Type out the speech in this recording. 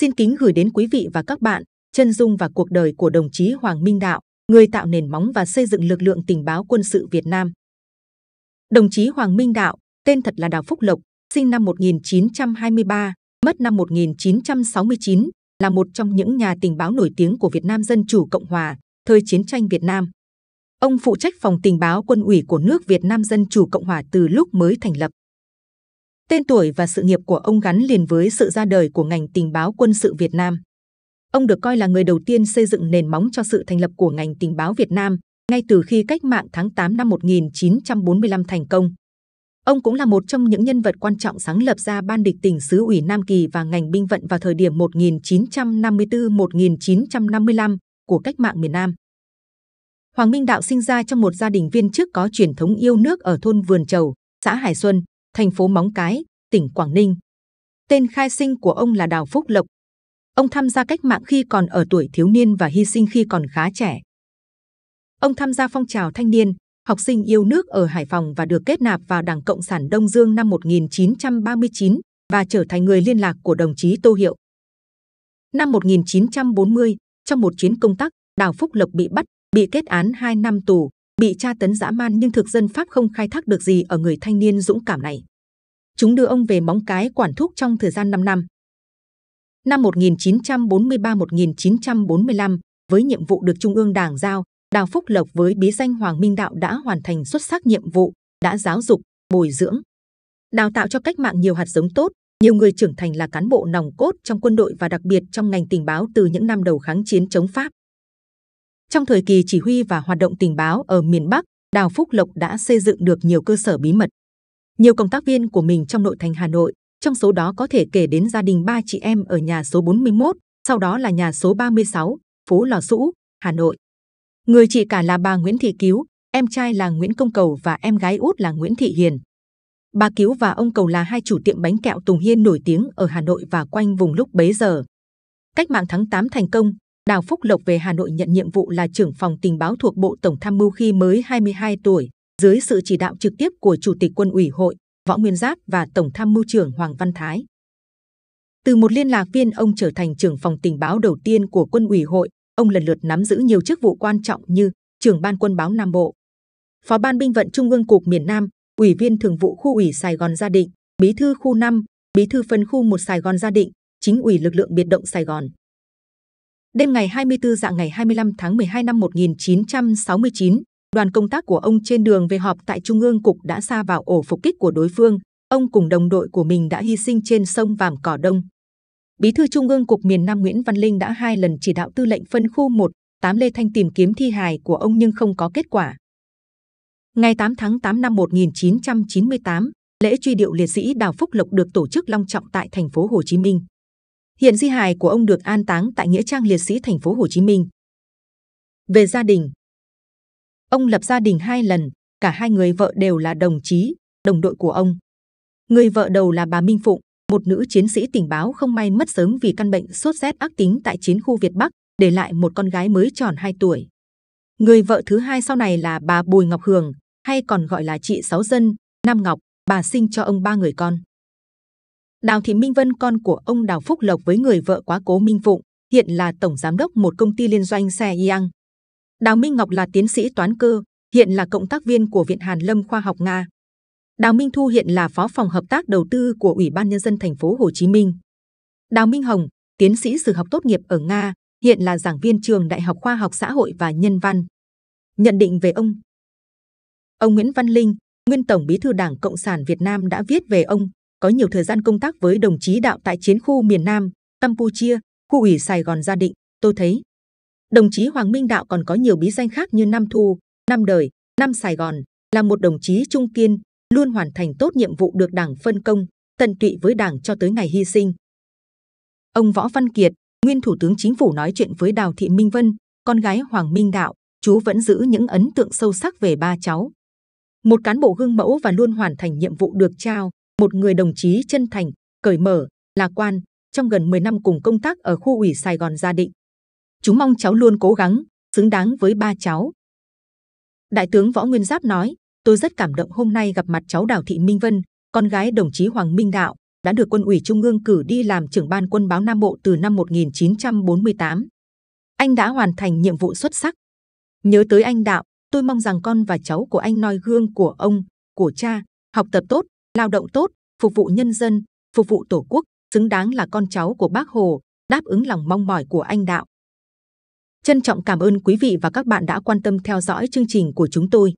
Xin kính gửi đến quý vị và các bạn chân dung và cuộc đời của đồng chí Hoàng Minh Đạo, người tạo nền móng và xây dựng lực lượng tình báo quân sự Việt Nam. Đồng chí Hoàng Minh Đạo, tên thật là Đào Phúc Lộc, sinh năm 1923, mất năm 1969, là một trong những nhà tình báo nổi tiếng của Việt Nam Dân Chủ Cộng Hòa, thời chiến tranh Việt Nam. Ông phụ trách phòng tình báo quân ủy của nước Việt Nam Dân Chủ Cộng Hòa từ lúc mới thành lập. Tên tuổi và sự nghiệp của ông gắn liền với sự ra đời của ngành tình báo quân sự Việt Nam. Ông được coi là người đầu tiên xây dựng nền móng cho sự thành lập của ngành tình báo Việt Nam ngay từ khi cách mạng tháng 8 năm 1945 thành công. Ông cũng là một trong những nhân vật quan trọng sáng lập ra Ban địch tỉnh xứ ủy Nam Kỳ và ngành binh vận vào thời điểm 1954-1955 của cách mạng miền Nam. Hoàng Minh Đạo sinh ra trong một gia đình viên chức có truyền thống yêu nước ở thôn Vườn Chầu, xã Hải Xuân, thành phố Móng Cái, tỉnh Quảng Ninh. Tên khai sinh của ông là Đào Phúc Lộc. Ông tham gia cách mạng khi còn ở tuổi thiếu niên và hy sinh khi còn khá trẻ. Ông tham gia phong trào thanh niên, học sinh yêu nước ở Hải Phòng và được kết nạp vào Đảng Cộng sản Đông Dương năm 1939 và trở thành người liên lạc của đồng chí Tô Hiệu. Năm 1940, trong một chuyến công tác, Đào Phúc Lộc bị bắt, bị kết án 2 năm tù, bị tra tấn dã man nhưng thực dân pháp không khai thác được gì ở người thanh niên dũng cảm này chúng đưa ông về móng cái quản thúc trong thời gian 5 năm năm 1943-1945 với nhiệm vụ được trung ương đảng giao đào phúc lộc với bí danh hoàng minh đạo đã hoàn thành xuất sắc nhiệm vụ đã giáo dục bồi dưỡng đào tạo cho cách mạng nhiều hạt giống tốt nhiều người trưởng thành là cán bộ nòng cốt trong quân đội và đặc biệt trong ngành tình báo từ những năm đầu kháng chiến chống pháp trong thời kỳ chỉ huy và hoạt động tình báo ở miền Bắc, Đào Phúc Lộc đã xây dựng được nhiều cơ sở bí mật. Nhiều công tác viên của mình trong nội thành Hà Nội, trong số đó có thể kể đến gia đình ba chị em ở nhà số 41, sau đó là nhà số 36, phố Lò Sũ, Hà Nội. Người chị cả là bà Nguyễn Thị Cứu, em trai là Nguyễn Công Cầu và em gái út là Nguyễn Thị Hiền. Bà Cứu và ông Cầu là hai chủ tiệm bánh kẹo Tùng Hiên nổi tiếng ở Hà Nội và quanh vùng lúc bấy giờ. Cách mạng tháng 8 thành công, Đào Phúc Lộc về Hà Nội nhận nhiệm vụ là trưởng phòng tình báo thuộc Bộ Tổng tham mưu khi mới 22 tuổi, dưới sự chỉ đạo trực tiếp của Chủ tịch Quân ủy hội Võ Nguyên Giáp và Tổng tham mưu trưởng Hoàng Văn Thái. Từ một liên lạc viên, ông trở thành trưởng phòng tình báo đầu tiên của Quân ủy hội. Ông lần lượt nắm giữ nhiều chức vụ quan trọng như trưởng ban quân báo Nam Bộ, phó ban binh vận Trung ương cục miền Nam, ủy viên thường vụ khu ủy Sài Gòn Gia Định, bí thư khu 5, bí thư phân khu 1 Sài Gòn Gia Định, chính ủy lực lượng biệt động Sài Gòn. Đêm ngày 24 dạng ngày 25 tháng 12 năm 1969, đoàn công tác của ông trên đường về họp tại Trung ương Cục đã xa vào ổ phục kích của đối phương. Ông cùng đồng đội của mình đã hy sinh trên sông Vàm Cỏ Đông. Bí thư Trung ương Cục miền Nam Nguyễn Văn Linh đã hai lần chỉ đạo tư lệnh phân khu 1, 8 Lê Thanh tìm kiếm thi hài của ông nhưng không có kết quả. Ngày 8 tháng 8 năm 1998, lễ truy điệu liệt sĩ Đào Phúc Lộc được tổ chức long trọng tại thành phố Hồ Chí Minh. Hiện di hài của ông được an táng tại nghĩa trang liệt sĩ thành phố Hồ Chí Minh. Về gia đình, ông lập gia đình hai lần, cả hai người vợ đều là đồng chí, đồng đội của ông. Người vợ đầu là bà Minh Phụng, một nữ chiến sĩ tình báo không may mất sớm vì căn bệnh sốt rét ác tính tại chiến khu Việt Bắc, để lại một con gái mới tròn 2 tuổi. Người vợ thứ hai sau này là bà Bùi Ngọc Hường, hay còn gọi là chị Sáu Dân, Nam Ngọc, bà sinh cho ông ba người con. Đào Thị Minh Vân con của ông Đào Phúc Lộc với người vợ quá cố Minh Phụng, hiện là tổng giám đốc một công ty liên doanh xe Yang. Đào Minh Ngọc là tiến sĩ toán cơ, hiện là cộng tác viên của Viện Hàn Lâm Khoa học Nga. Đào Minh Thu hiện là phó phòng hợp tác đầu tư của Ủy ban nhân dân thành phố Hồ Chí Minh. Đào Minh Hồng, tiến sĩ sử học tốt nghiệp ở Nga, hiện là giảng viên trường Đại học Khoa học Xã hội và Nhân văn. Nhận định về ông Ông Nguyễn Văn Linh, nguyên tổng bí thư Đảng Cộng sản Việt Nam đã viết về ông có nhiều thời gian công tác với đồng chí đạo tại chiến khu miền Nam, Campuchia, khu ủy Sài Gòn gia định, tôi thấy. Đồng chí Hoàng Minh Đạo còn có nhiều bí danh khác như Nam Thu, Nam Đời, Nam Sài Gòn, là một đồng chí trung kiên, luôn hoàn thành tốt nhiệm vụ được Đảng phân công, tận tụy với Đảng cho tới ngày hy sinh. Ông Võ Văn Kiệt, nguyên Thủ tướng Chính phủ nói chuyện với Đào Thị Minh Vân, con gái Hoàng Minh Đạo, chú vẫn giữ những ấn tượng sâu sắc về ba cháu. Một cán bộ gương mẫu và luôn hoàn thành nhiệm vụ được trao, một người đồng chí chân thành, cởi mở, lạc quan. Trong gần 10 năm cùng công tác ở khu ủy Sài Gòn gia định, chúng mong cháu luôn cố gắng, xứng đáng với ba cháu. Đại tướng võ nguyên giáp nói, tôi rất cảm động hôm nay gặp mặt cháu Đào Thị Minh Vân, con gái đồng chí Hoàng Minh Đạo đã được quân ủy trung ương cử đi làm trưởng ban quân báo Nam Bộ từ năm 1948. Anh đã hoàn thành nhiệm vụ xuất sắc. Nhớ tới anh Đạo, tôi mong rằng con và cháu của anh noi gương của ông, của cha, học tập tốt, lao động tốt, phục vụ nhân dân, phục vụ Tổ quốc, xứng đáng là con cháu của Bác Hồ, đáp ứng lòng mong mỏi của anh đạo. Trân trọng cảm ơn quý vị và các bạn đã quan tâm theo dõi chương trình của chúng tôi.